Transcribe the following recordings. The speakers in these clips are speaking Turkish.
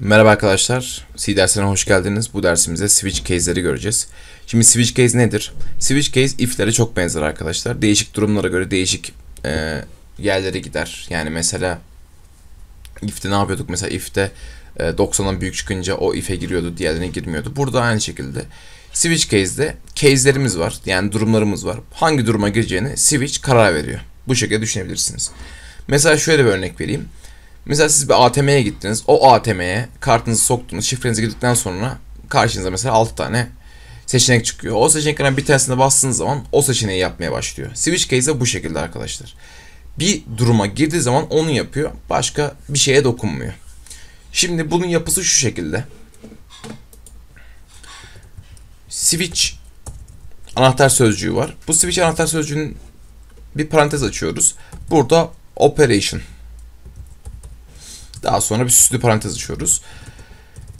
Merhaba arkadaşlar, C dersine hoş geldiniz. Bu dersimizde switch case'leri göreceğiz. Şimdi switch case nedir? Switch case if'lere çok benzer arkadaşlar. Değişik durumlara göre değişik e, yerlere gider. Yani mesela if'te ne yapıyorduk? Mesela if'te e, 90'dan büyük çıkınca o if'e giriyordu, diğerlerine girmiyordu. Burada aynı şekilde. Switch case'de case'lerimiz var. Yani durumlarımız var. Hangi duruma gireceğini switch karar veriyor. Bu şekilde düşünebilirsiniz. Mesela şöyle bir örnek vereyim. Mesela siz bir ATM'ye gittiniz. O ATM'ye kartınızı soktunuz. Şifrenizi girdikten sonra karşınıza mesela 6 tane seçenek çıkıyor. O seçeneklerden bir tanesine bastığınız zaman o seçeneği yapmaya başlıyor. Switch case bu şekilde arkadaşlar. Bir duruma girdiği zaman onu yapıyor. Başka bir şeye dokunmuyor. Şimdi bunun yapısı şu şekilde. Switch anahtar sözcüğü var. Bu switch anahtar sözcüğünün bir parantez açıyoruz. Burada operation daha sonra bir süslü parantez açıyoruz.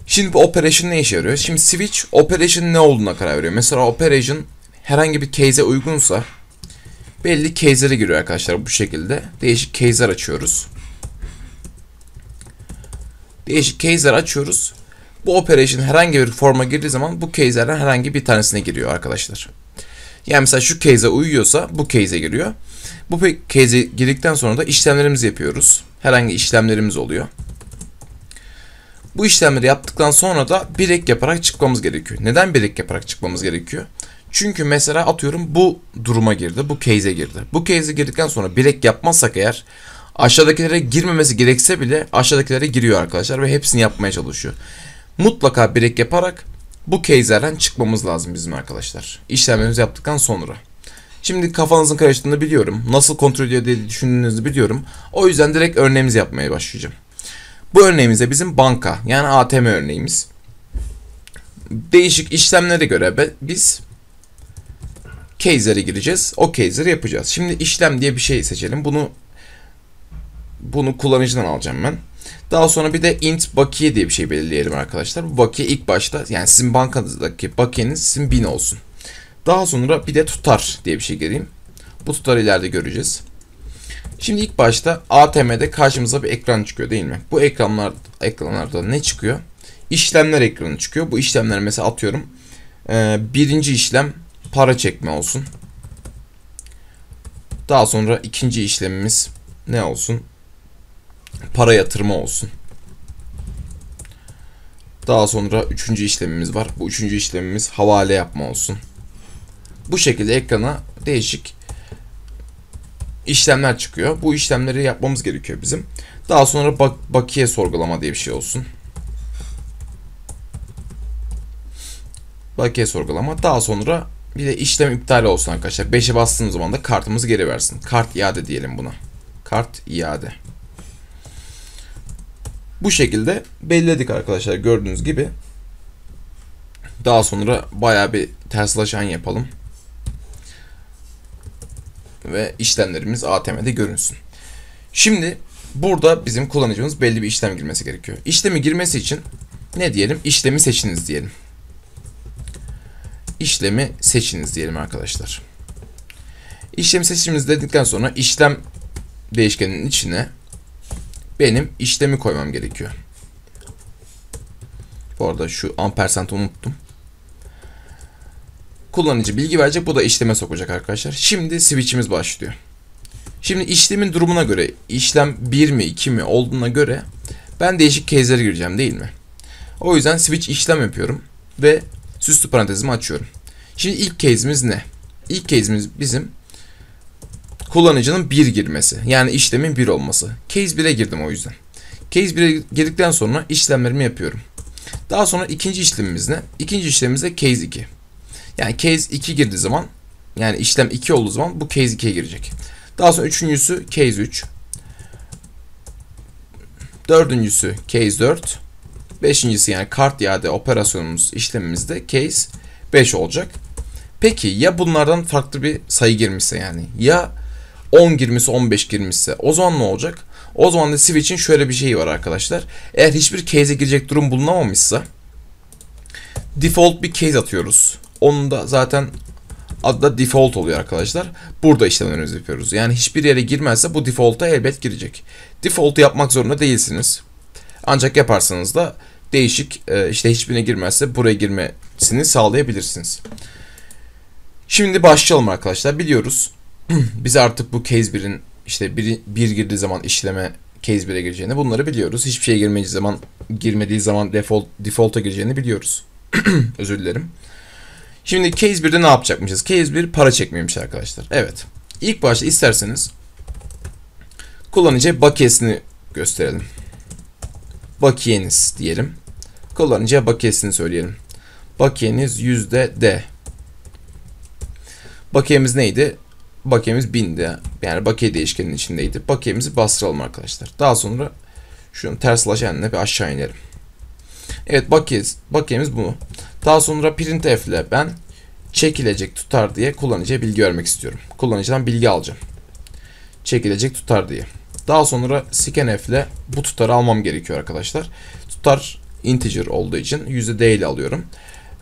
Şimdi bu operation ne işe yarıyor? Şimdi switch operation ne olduğuna karar veriyor. Mesela operation herhangi bir case'e uygunsa belli case'lere giriyor arkadaşlar bu şekilde. Değişik case'ler açıyoruz. Değişik case'ler açıyoruz. Bu operation herhangi bir forma girdiği zaman bu case'lerden herhangi bir tanesine giriyor arkadaşlar. Yani mesela şu case'e uyuyorsa bu case'e giriyor. Bu case'e girdikten sonra da işlemlerimizi yapıyoruz. Herhangi işlemlerimiz oluyor. Bu işlemleri yaptıktan sonra da bir yaparak çıkmamız gerekiyor. Neden bir yaparak çıkmamız gerekiyor? Çünkü mesela atıyorum bu duruma girdi, bu case'e girdi. Bu case'e girdikten sonra bir ek yapmazsak eğer aşağıdakilere girmemesi gerekse bile aşağıdakilere giriyor arkadaşlar ve hepsini yapmaya çalışıyor. Mutlaka bir yaparak bu case'lerden çıkmamız lazım bizim arkadaşlar. İşlemlerimizi yaptıktan sonra. Şimdi kafanızın karıştığını biliyorum. Nasıl kontrol ediyor diye düşündüğünüzü biliyorum. O yüzden direkt örneğimizi yapmaya başlayacağım. Bu örneğimizde bizim banka yani ATM örneğimiz. Değişik işlemlere göre biz case'lere gireceğiz. O case'leri yapacağız. Şimdi işlem diye bir şey seçelim. Bunu bunu kullanıcıdan alacağım ben. Daha sonra bir de int bakiye diye bir şey belirleyelim arkadaşlar. Bakiye ilk başta yani sizin bankanızdaki bakiyeniz sizin bin olsun. Daha sonra bir de tutar diye bir şey gireyim. Bu tutarı ileride göreceğiz. Şimdi ilk başta ATM'de karşımıza bir ekran çıkıyor değil mi? Bu ekranlar ekranlarda ne çıkıyor? İşlemler ekranı çıkıyor. Bu işlemler mesela atıyorum. E, birinci işlem para çekme olsun. Daha sonra ikinci işlemimiz ne olsun? para yatırma olsun. Daha sonra üçüncü işlemimiz var. Bu üçüncü işlemimiz havale yapma olsun. Bu şekilde ekrana değişik işlemler çıkıyor. Bu işlemleri yapmamız gerekiyor bizim. Daha sonra bak bakiye sorgulama diye bir şey olsun. Bakiye sorgulama. Daha sonra bir de işlem iptal olsun arkadaşlar. 5'e bastığınız zaman da kartımızı geri versin. Kart iade diyelim buna. Kart iade. Bu şekilde belledik arkadaşlar gördüğünüz gibi. Daha sonra baya bir terslaşan yapalım. Ve işlemlerimiz ATM'de görünsün. Şimdi burada bizim kullanacağımız belli bir işlem girmesi gerekiyor. İşlemi girmesi için ne diyelim? İşlemi seçiniz diyelim. İşlemi seçiniz diyelim arkadaşlar. İşlemi seçimimiz dedikten sonra işlem değişkeninin içine benim işlemi koymam gerekiyor. Bu arada şu ampersantı unuttum. Kullanıcı bilgi verecek. Bu da işleme sokacak arkadaşlar. Şimdi switch'imiz başlıyor. Şimdi işlemin durumuna göre işlem 1 mi 2 mi olduğuna göre ben değişik case'lere gireceğim değil mi? O yüzden switch işlem yapıyorum ve süslü parantezimi açıyorum. Şimdi ilk case'imiz ne? İlk case'imiz bizim kullanıcının 1 girmesi. Yani işlemin 1 olması. Case 1'e girdim o yüzden. Case 1'e girdikten sonra işlemlerimi yapıyorum. Daha sonra ikinci işlemimiz ne? İkinci işlemimiz de case 2. Yani case 2 girdiği zaman yani işlem 2 olduğu zaman bu case 2'ye girecek. Daha sonra üçüncüsü case 3. Dördüncüsü case 4. Beşincisi yani kart iade operasyonumuz işlemimizde case 5 olacak. Peki ya bunlardan farklı bir sayı girmişse yani ya 10 girmişse 15 girmişse o zaman ne olacak? O zaman da switch'in şöyle bir şeyi var arkadaşlar. Eğer hiçbir case'e girecek durum bulunamamışsa default bir case atıyoruz. Onun da zaten adı da default oluyor arkadaşlar. Burada işlemlerimizi yapıyoruz. Yani hiçbir yere girmezse bu default'a elbet girecek. Default'u yapmak zorunda değilsiniz. Ancak yaparsanız da değişik e, işte hiçbirine girmezse buraya girmesini sağlayabilirsiniz. Şimdi başlayalım arkadaşlar. Biliyoruz biz artık bu case 1'in işte bir, bir girdiği zaman işleme case 1'e gireceğini bunları biliyoruz. Hiçbir şey girmediği zaman girmediği zaman default default'a gireceğini biliyoruz. Özür dilerim. Şimdi case 1'de ne yapacakmışız? Case 1 para çekmeymiş arkadaşlar. Evet. İlk başta isterseniz kullanıcıya bakiyesini gösterelim. Bakiyeniz diyelim. Kullanıcıya bakiyesini söyleyelim. Bakiyeniz yüzde %D. Bakiyemiz neydi? bakemiz bindi. Yani bake değişkenin içindeydi. Bakemizi bastıralım arkadaşlar. Daha sonra şunu ters slash bir aşağı inelim. Evet bakiyemiz, bakiyemiz bu. Daha sonra printf ile ben çekilecek tutar diye kullanıcıya bilgi vermek istiyorum. Kullanıcıdan bilgi alacağım. Çekilecek tutar diye. Daha sonra scanf ile bu tutarı almam gerekiyor arkadaşlar. Tutar integer olduğu için %d ile alıyorum.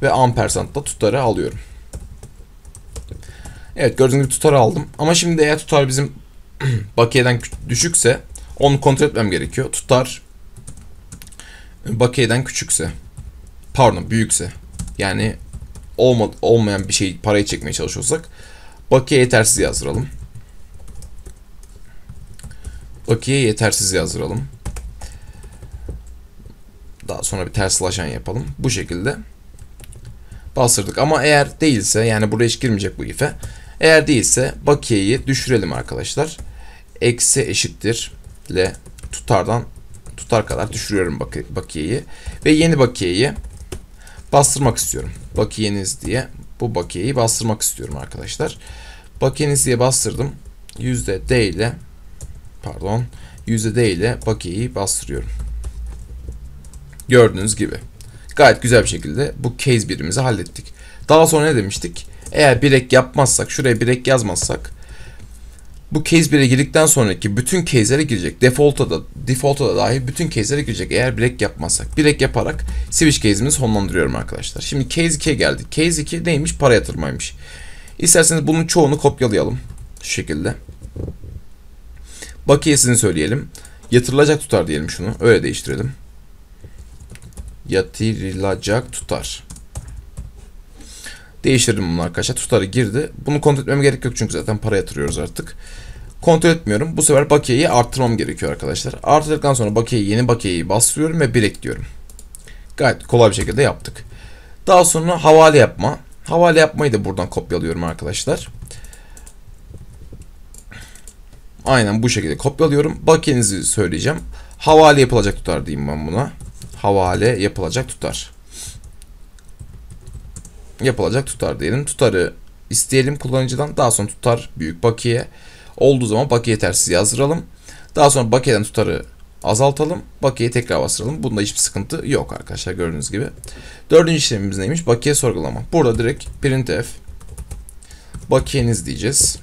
Ve ampersand tutarı alıyorum. Evet gördüğünüz gibi tutar aldım. Ama şimdi eğer tutar bizim bakiyeden düşükse onu kontrol etmem gerekiyor. Tutar e, bakiyeden küçükse pardon büyükse yani olma, olmayan bir şey parayı çekmeye çalışıyorsak bakiye yetersiz yazdıralım. Bakiye yetersiz yazdıralım. Daha sonra bir ters laşan yapalım. Bu şekilde bastırdık. Ama eğer değilse yani buraya hiç girmeyecek bu ife. Eğer değilse bakiyeyi düşürelim arkadaşlar. Eksi eşittir ile tutardan tutar kadar düşürüyorum bak bakiyeyi. Ve yeni bakiyeyi bastırmak istiyorum. Bakiyeniz diye bu bakiyeyi bastırmak istiyorum arkadaşlar. Bakiyeniz diye bastırdım. %D ile pardon %D ile bakiyeyi bastırıyorum. Gördüğünüz gibi. Gayet güzel bir şekilde bu case birimizi hallettik. Daha sonra ne demiştik? Eğer bir ek yapmazsak, şuraya bir ek yazmazsak bu case 1'e girdikten sonraki bütün case'lere girecek. Default'a da, default'a da dahil bütün case'lere girecek eğer break yapmazsak. Break yaparak switch case'imizi sonlandırıyorum arkadaşlar. Şimdi case 2'ye geldik. Case 2 neymiş? Para yatırmaymış. İsterseniz bunun çoğunu kopyalayalım. Şu şekilde. Bakiyesini söyleyelim. Yatırılacak tutar diyelim şunu. Öyle değiştirelim. Yatırılacak tutar. Değiştirdim bunu arkadaşlar. Tutarı girdi. Bunu kontrol etmeme gerek yok çünkü zaten para yatırıyoruz artık. Kontrol etmiyorum. Bu sefer bakiyeyi arttırmam gerekiyor arkadaşlar. Arttırdıktan sonra bakiyeyi yeni bakiyeyi bastırıyorum ve bir ekliyorum. Gayet kolay bir şekilde yaptık. Daha sonra havale yapma. Havale yapmayı da buradan kopyalıyorum arkadaşlar. Aynen bu şekilde kopyalıyorum. Bakiyenizi söyleyeceğim. Havale yapılacak tutar diyeyim ben buna. Havale yapılacak tutar yapılacak tutar diyelim. Tutarı isteyelim kullanıcıdan. Daha sonra tutar büyük bakiye olduğu zaman bakiye tersi yazdıralım. Daha sonra bakiyeden tutarı azaltalım. Bakiye tekrar bastıralım. Bunda hiçbir sıkıntı yok arkadaşlar gördüğünüz gibi. Dördüncü işlemimiz neymiş? Bakiye sorgulama. Burada direkt printf bakiyeniz diyeceğiz.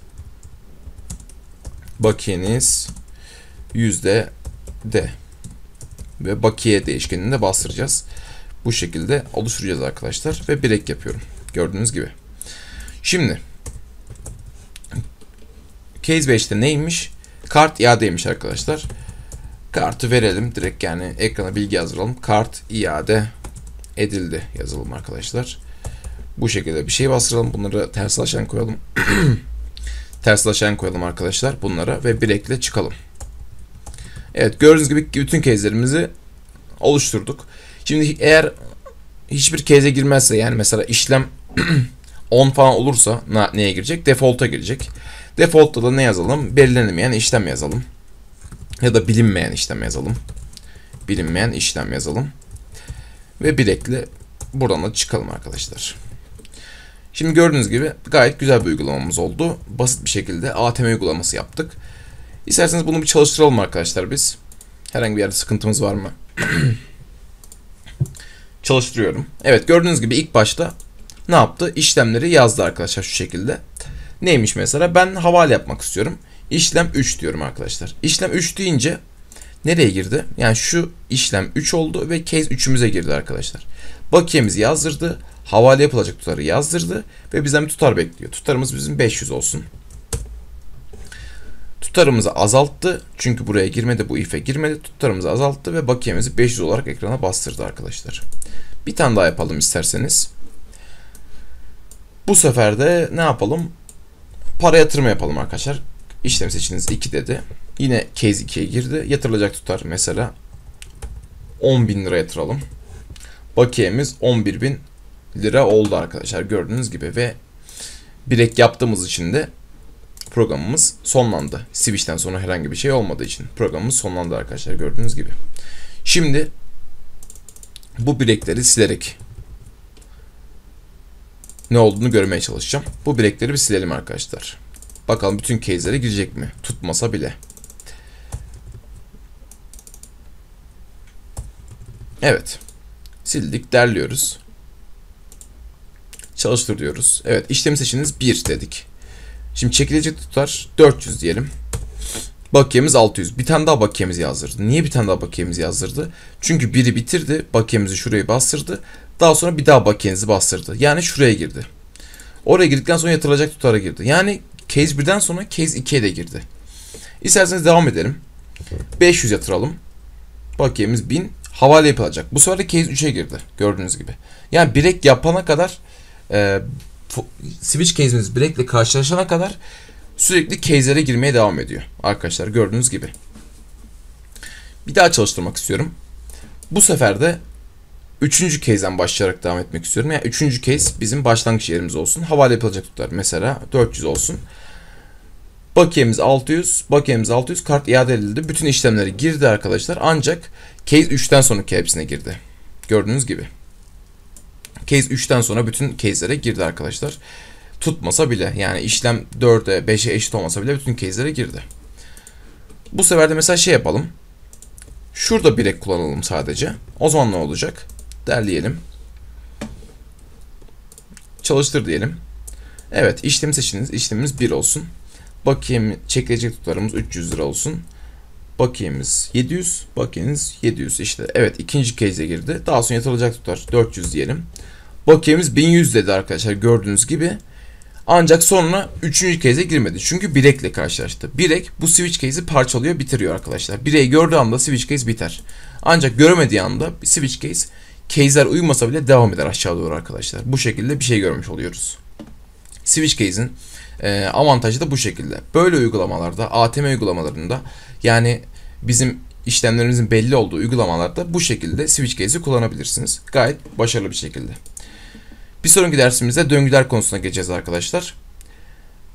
Bakiyeniz yüzde de ve bakiye değişkenini de bastıracağız bu şekilde oluşturacağız arkadaşlar ve bir ek yapıyorum. Gördüğünüz gibi. Şimdi case 5'te neymiş? Kart iadeymiş arkadaşlar. Kartı verelim direkt yani ekrana bilgi yazdıralım. Kart iade edildi yazalım arkadaşlar. Bu şekilde bir şey bastıralım. Bunları terslaşan koyalım. terslaşan koyalım arkadaşlar bunlara ve break'le çıkalım. Evet gördüğünüz gibi bütün case'lerimizi oluşturduk. Şimdi eğer hiçbir case'e girmezse yani mesela işlem 10 falan olursa neye girecek? Default'a girecek. Default'ta da ne yazalım? Belirlenemeyen işlem yazalım. Ya da bilinmeyen işlem yazalım. Bilinmeyen işlem yazalım. Ve bir ekle buradan da çıkalım arkadaşlar. Şimdi gördüğünüz gibi gayet güzel bir uygulamamız oldu. Basit bir şekilde ATM uygulaması yaptık. İsterseniz bunu bir çalıştıralım arkadaşlar biz. Herhangi bir yerde sıkıntımız var mı? çalıştırıyorum. Evet gördüğünüz gibi ilk başta ne yaptı? İşlemleri yazdı arkadaşlar şu şekilde. Neymiş mesela? Ben havale yapmak istiyorum. İşlem 3 diyorum arkadaşlar. İşlem 3 deyince nereye girdi? Yani şu işlem 3 oldu ve case 3'ümüze girdi arkadaşlar. Bakiyemizi yazdırdı. Havale yapılacak tutarı yazdırdı ve bizden bir tutar bekliyor. Tutarımız bizim 500 olsun. Tutarımızı azalttı. Çünkü buraya girmedi, bu ife girmedi. Tutarımızı azalttı ve bakiyemizi 500 olarak ekrana bastırdı arkadaşlar. Bir tane daha yapalım isterseniz. Bu sefer de ne yapalım? Para yatırma yapalım arkadaşlar. İşlem seçiniz 2 dedi. Yine case 2'ye girdi. Yatırılacak tutar mesela 10 bin lira yatıralım. Bakiyemiz 11 bin lira oldu arkadaşlar gördüğünüz gibi ve birek yaptığımız için de programımız sonlandı. Switch'ten sonra herhangi bir şey olmadığı için programımız sonlandı arkadaşlar gördüğünüz gibi. Şimdi bu bilekleri silerek ne olduğunu görmeye çalışacağım. Bu bilekleri bir silelim arkadaşlar. Bakalım bütün case'lere girecek mi? Tutmasa bile. Evet. Sildik, derliyoruz. Çalıştır diyoruz. Evet, işlem seçiniz 1 dedik. Şimdi çekilecek tutar 400 diyelim. Bakiyemiz 600. Bir tane daha bakiyemiz yazdırdı. Niye bir tane daha bakiyemiz yazdırdı? Çünkü biri bitirdi. Bakiyemizi şuraya bastırdı. Daha sonra bir daha bakiyenizi bastırdı. Yani şuraya girdi. Oraya girdikten sonra yatırılacak tutara girdi. Yani case 1'den sonra case 2'ye de girdi. İsterseniz devam edelim. 500 yatıralım. Bakiyemiz 1000. Havale yapılacak. Bu sefer de case 3'e girdi. Gördüğünüz gibi. Yani birek yapana kadar e, switch case'imiz break ile karşılaşana kadar sürekli case'lere girmeye devam ediyor. Arkadaşlar gördüğünüz gibi. Bir daha çalıştırmak istiyorum. Bu sefer de üçüncü case'den başlayarak devam etmek istiyorum. Yani üçüncü case bizim başlangıç yerimiz olsun. Havale yapılacak tutar mesela 400 olsun. Bakiyemiz 600, bakiyemiz 600, kart iade edildi. Bütün işlemleri girdi arkadaşlar. Ancak case 3'ten sonraki hepsine girdi. Gördüğünüz gibi. Case 3'ten sonra bütün case'lere girdi arkadaşlar. Tutmasa bile yani işlem 4'e 5'e eşit olmasa bile bütün case'lere girdi. Bu sefer de mesela şey yapalım. Şurada bir ek kullanalım sadece. O zaman ne olacak? Derleyelim. Çalıştır diyelim. Evet işlem seçiniz. İşlemimiz 1 olsun. Bakiyemi çekilecek tutarımız 300 lira olsun. Bakiyemiz 700. Bakiyemiz 700 işte. Evet ikinci case'e girdi. Daha sonra yatırılacak tutar 400 diyelim. Bakiyemiz 1100 dedi arkadaşlar gördüğünüz gibi. Ancak sonra 3. case'e girmedi. Çünkü Birek'le karşılaştı. Birek bu switch case'i parçalıyor bitiriyor arkadaşlar. Bireyi gördüğü anda switch case biter. Ancak göremediği anda switch case case'ler uyumasa bile devam eder aşağı doğru arkadaşlar. Bu şekilde bir şey görmüş oluyoruz. Switch case'in e, avantajı da bu şekilde. Böyle uygulamalarda ATM uygulamalarında yani bizim işlemlerimizin belli olduğu uygulamalarda bu şekilde switch case'i kullanabilirsiniz. Gayet başarılı bir şekilde. Bir sonraki dersimizde döngüler konusuna geçeceğiz arkadaşlar.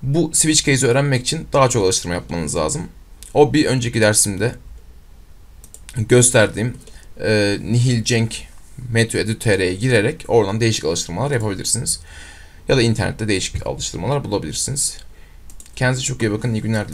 Bu switch case'i öğrenmek için daha çok alıştırma yapmanız lazım. O bir önceki dersimde gösterdiğim e, Nihil Cenk metu.edu.tr'ye girerek oradan değişik alıştırmalar yapabilirsiniz. Ya da internette değişik alıştırmalar bulabilirsiniz. Kendinize çok iyi bakın. İyi günler